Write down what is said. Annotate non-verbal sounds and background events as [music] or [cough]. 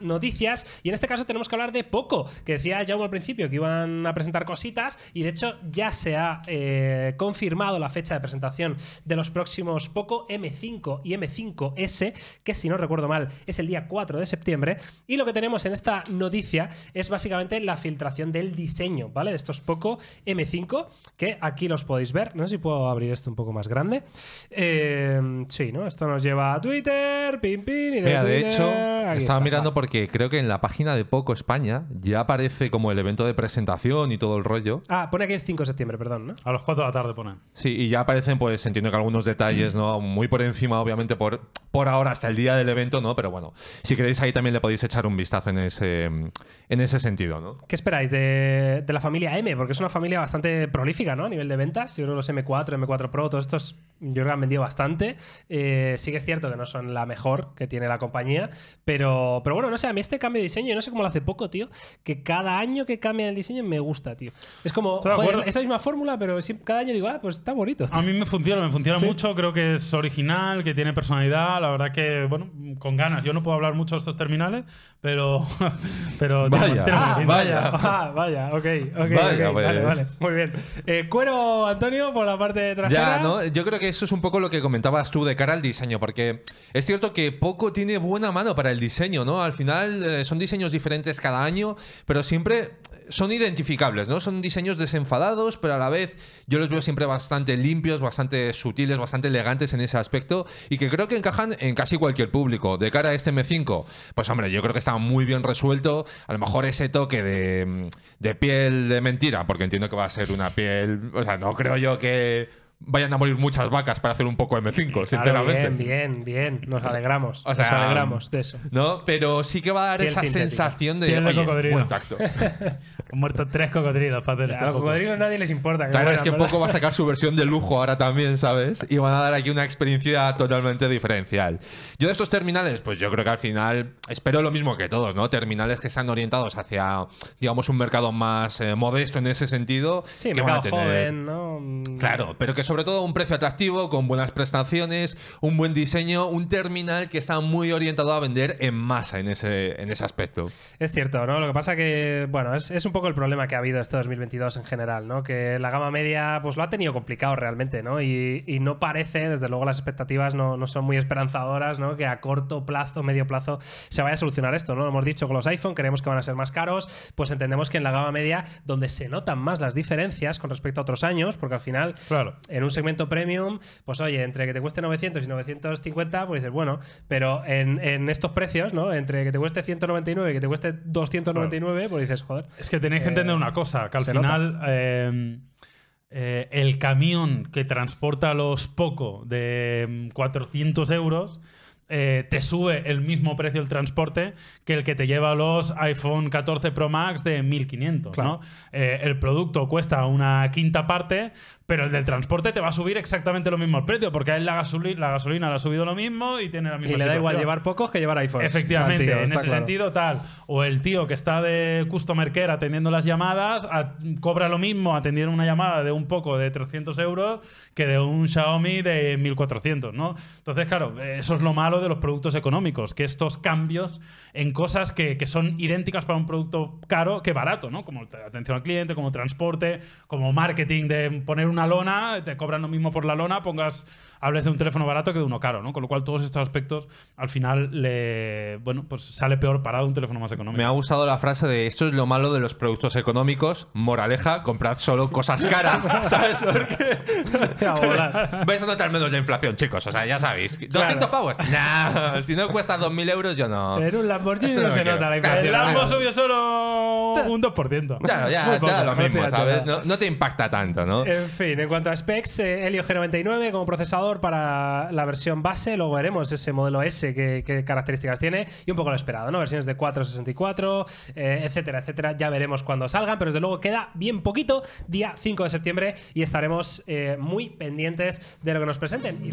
noticias y en este caso tenemos que hablar de poco, que decía Jaume al principio que iban a presentar cositas y de hecho ya se ha eh, confirmado la fecha de presentación de los próximos poco M5 y M5S, que si no recuerdo mal es el día 4 de septiembre y lo que tenemos en esta noticia es básicamente la filtración del diseño, ¿vale? De estos poco M5 que aquí los podéis ver, no sé si puedo abrir esto un poco más grande. Eh, sí, ¿no? Esto nos lleva a Twitter, pim, pim, y de, de hecho, estaba mirando porque creo que en la página de Poco España ya aparece como el evento de presentación y todo el rollo. Ah, pone aquí el 5 de septiembre, perdón, ¿no? A las 4 de la tarde pone. Sí, y ya aparecen, pues entiendo que algunos detalles, ¿no? Muy por encima, obviamente, por por ahora hasta el día del evento, ¿no? Pero bueno, si queréis ahí también le podéis echar un vistazo en ese, en ese sentido, ¿no? ¿Qué esperáis de, la familia M? Porque es una familia bastante prolífica, ¿no? A nivel de ventas. Yo creo que los M4, M4 Pro, todos estos yo creo que han vendido bastante. Eh, sí que es cierto que no son la mejor que tiene la compañía, pero, pero bueno, no sé, a mí este cambio de diseño, no sé cómo lo hace poco, tío, que cada año que cambia el diseño me gusta, tío. Es como, esa es la misma fórmula, pero cada año digo, ah, pues está bonito. A mí me funciona, me funciona mucho, creo que es original, que tiene personalidad, la verdad que, bueno, con ganas. Yo no puedo hablar mucho de estos terminales, pero. [laughs] pero vaya, vaya. Ah, vaya, ok, ok. Vale, pues. vale, muy bien. Eh, cuero, Antonio, por la parte de trasera. Ya, ¿no? Yo creo que eso es un poco lo que comentabas tú de cara al diseño, porque es cierto que poco tiene buena mano para el diseño, ¿no? Al final eh, son diseños diferentes cada año, pero siempre son identificables, ¿no? Son diseños desenfadados, pero a la vez yo los veo siempre bastante limpios, bastante sutiles, bastante elegantes en ese aspecto y que creo que encajan en casi cualquier público. De cara a este M5, pues hombre, yo creo que está muy bien resuelto. A lo mejor ese toque de, piel de mentira, porque entiendo que va a ser una piel, o sea, no creo yo que vayan a morir muchas vacas para hacer un poco M5, sinceramente. bien, bien, bien. Nos alegramos. nos alegramos de eso. No, pero sí que va a dar esa sensación de, Piel buen [laughs] Han muerto tres cocodrilos para A los cocodrilos nadie les importa. claro, es que poco va a sacar su versión de lujo ahora también, ¿sabes? Y van a dar aquí una experiencia totalmente diferencial. Yo de estos terminales, pues yo creo que al final espero lo mismo que todos, ¿no? Terminales que están orientados hacia, digamos, un mercado más eh, modesto en ese sentido. Sí, que a tener... ¿no? Claro, pero que son sobre todo un precio atractivo, con buenas prestaciones, un buen diseño, un terminal que está muy orientado a vender en masa en ese, en ese aspecto. Es cierto, ¿no? Lo que pasa que, bueno, es, es un poco el problema que ha habido este 2022 en general, ¿no? Que la gama media pues lo ha tenido complicado realmente, ¿no? Y, no parece, desde luego las expectativas no, no, son muy esperanzadoras, ¿no? Que a corto plazo, medio plazo, se vaya a solucionar esto, ¿no? Lo hemos dicho con los iPhone, creemos que van a ser más caros, pues entendemos que en la gama media, donde se notan más las diferencias con respecto a otros años, porque al final, claro. en en un segmento premium, pues oye, entre que te cueste 900 y 950, pues dices, bueno, pero en, estos precios, ¿no? Entre que te cueste 199 y que te cueste 299, pues dices, joder. Es que tenéis que eh, entender una cosa, que al final em, eh, el camión que transporta los poco de 400 em, euros eh, te sube el mismo precio el transporte que el que te lleva los iPhone 14 Pro Max de 1500. Eh, el producto cuesta una quinta parte, pero el del transporte te va a subir exactamente lo mismo el precio, porque a él la, gasolina, la gasolina le ha subido lo mismo y tiene la misma. Y le da igual llevar pocos que llevar iPhones. Efectivamente, en ese sentido, tal. O el tío que está de customer care atendiendo las llamadas, cobra lo mismo atendiendo una llamada de un poco de 300 euros que de un Xiaomi de 1400, ¿no? Entonces, claro, eso es lo malo de los productos económicos, que estos cambios en cosas que, que son idénticas para un producto caro que barato, ¿no? Como atención al cliente, como transporte, como marketing de poner una lona, te cobran lo mismo por la lona, pongas, hables de un teléfono barato que de uno caro, ¿no? Con lo cual todos estos aspectos al final le, bueno, pues sale peor parado un teléfono más económico. Me ha gustado la frase de esto es lo malo de los productos económicos, moraleja, comprad solo cosas caras, [laughs] ¿sabes? por qué? [laughs] Vais a notar menos la inflación, chicos, o sea, ya sabéis. 200 pavos. Ah, si no cuesta 2.000 euros, yo no. En un Lamborghini no, se nota la El Lamborghini subió solo un 2%. Claro, ya, no te impacta tanto, ¿no? En fin, en cuanto a specs, eh, Helio G99 como procesador para la versión base, luego veremos ese modelo S, qué, características tiene, y un poco lo esperado, ¿no? Versiones de 4.64 eh, etcétera, etcétera. Ya veremos cuando salgan, pero desde luego queda bien poquito, día 5 de septiembre, y estaremos eh, muy pendientes de lo que nos presenten.